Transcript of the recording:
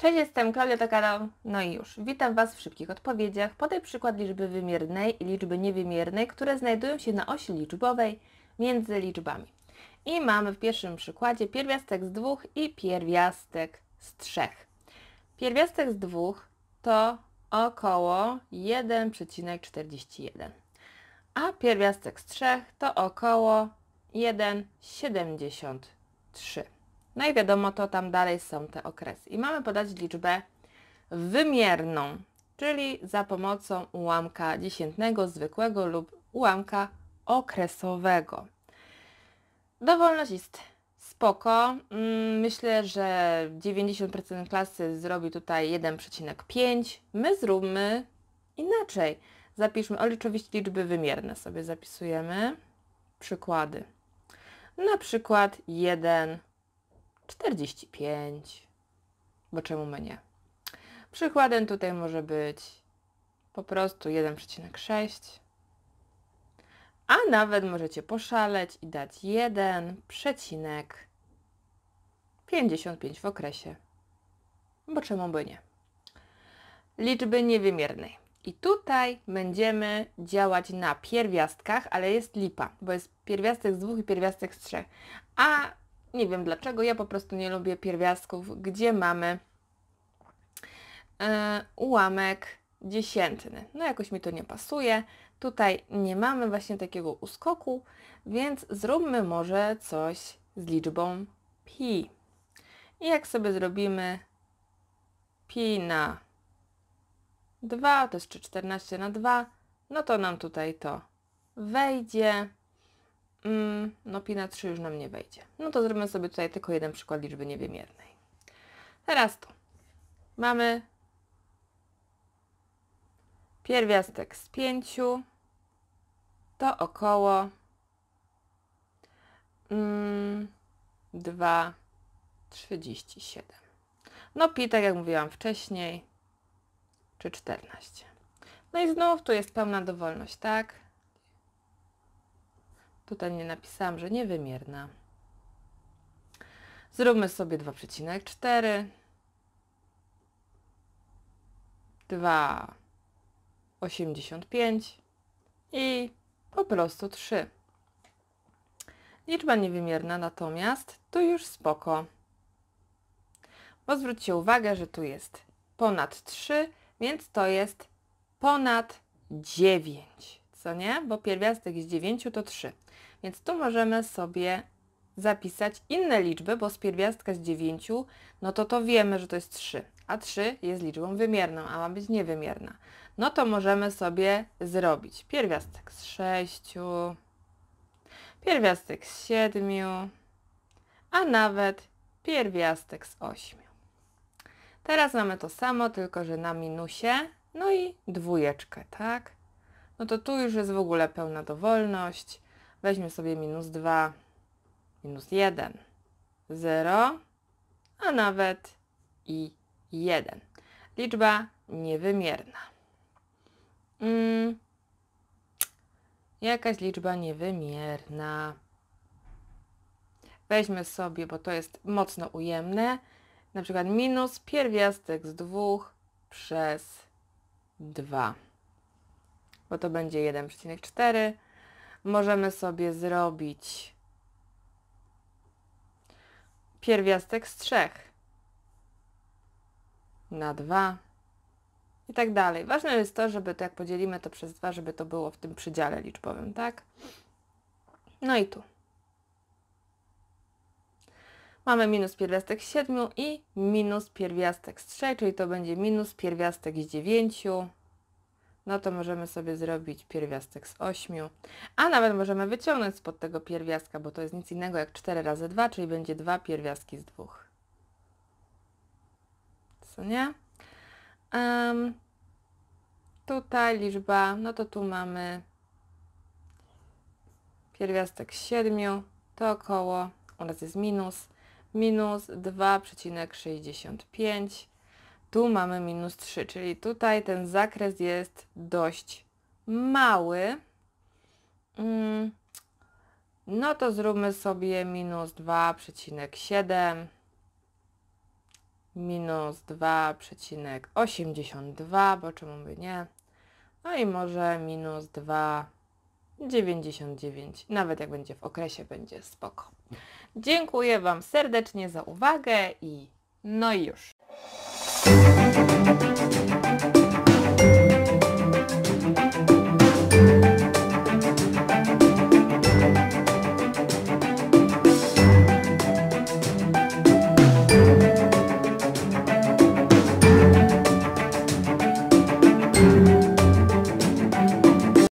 Cześć, jestem Klaudia Takara. No i już. Witam Was w szybkich odpowiedziach. Podaj przykład liczby wymiernej i liczby niewymiernej, które znajdują się na osi liczbowej między liczbami. I mamy w pierwszym przykładzie pierwiastek z dwóch i pierwiastek z trzech. Pierwiastek z dwóch to około 1,41, a pierwiastek z trzech to około 1,73. No i wiadomo, to tam dalej są te okresy. I mamy podać liczbę wymierną, czyli za pomocą ułamka dziesiętnego, zwykłego lub ułamka okresowego. Dowolność jest spoko. Mm, myślę, że 90% klasy zrobi tutaj 1,5. My zróbmy inaczej. Zapiszmy, oczywiście liczby wymierne sobie zapisujemy. Przykłady. Na przykład 1 45, bo czemu my nie? Przykładem tutaj może być po prostu 1,6, a nawet możecie poszaleć i dać 1,55 w okresie, bo czemu by nie? Liczby niewymiernej. I tutaj będziemy działać na pierwiastkach, ale jest lipa, bo jest pierwiastek z dwóch i pierwiastek z trzech. A nie wiem dlaczego, ja po prostu nie lubię pierwiastków, gdzie mamy e, ułamek dziesiętny. No jakoś mi to nie pasuje. Tutaj nie mamy właśnie takiego uskoku, więc zróbmy może coś z liczbą pi. I jak sobie zrobimy pi na 2, to jest 14 na 2, no to nam tutaj to wejdzie. Mm, no pi na 3 już nam nie wejdzie. No to zrobimy sobie tutaj tylko jeden przykład liczby niewymiernej. Teraz tu. Mamy pierwiastek z 5 to około mm, 2,37. No pi, tak jak mówiłam wcześniej, czy 14. No i znów tu jest pełna dowolność, tak? Tutaj nie napisałam, że niewymierna. Zróbmy sobie 2,4. 2,85 i po prostu 3. Liczba niewymierna natomiast tu już spoko. Bo zwróćcie uwagę, że tu jest ponad 3, więc to jest ponad 9 co nie? Bo pierwiastek z 9 to 3. Więc tu możemy sobie zapisać inne liczby, bo z pierwiastka z 9, no to to wiemy, że to jest 3, a 3 jest liczbą wymierną, a ma być niewymierna. No to możemy sobie zrobić pierwiastek z 6, pierwiastek z 7, a nawet pierwiastek z 8. Teraz mamy to samo, tylko że na minusie, no i dwójeczkę, tak? no to tu już jest w ogóle pełna dowolność. Weźmy sobie minus 2, minus 1, 0, a nawet i 1. Liczba niewymierna. Mm, jakaś liczba niewymierna. Weźmy sobie, bo to jest mocno ujemne, na przykład minus pierwiastek z 2 przez 2 bo to będzie 1,4. Możemy sobie zrobić pierwiastek z 3 na 2 i tak dalej. Ważne jest to, żeby to jak podzielimy to przez 2, żeby to było w tym przydziale liczbowym, tak? No i tu. Mamy minus pierwiastek z 7 i minus pierwiastek z 3, czyli to będzie minus pierwiastek z 9 no to możemy sobie zrobić pierwiastek z 8, a nawet możemy wyciągnąć spod tego pierwiastka, bo to jest nic innego jak 4 razy 2, czyli będzie 2 pierwiastki z 2. Co nie? Um, tutaj liczba, no to tu mamy pierwiastek z 7, to około, u nas jest minus, minus 2,65 tu mamy minus 3, czyli tutaj ten zakres jest dość mały. Mm, no to zróbmy sobie minus 2,7 minus 2,82, bo czemu by nie? No i może minus 2,99, nawet jak będzie w okresie, będzie spoko. Dziękuję Wam serdecznie za uwagę i no i już. Thank you.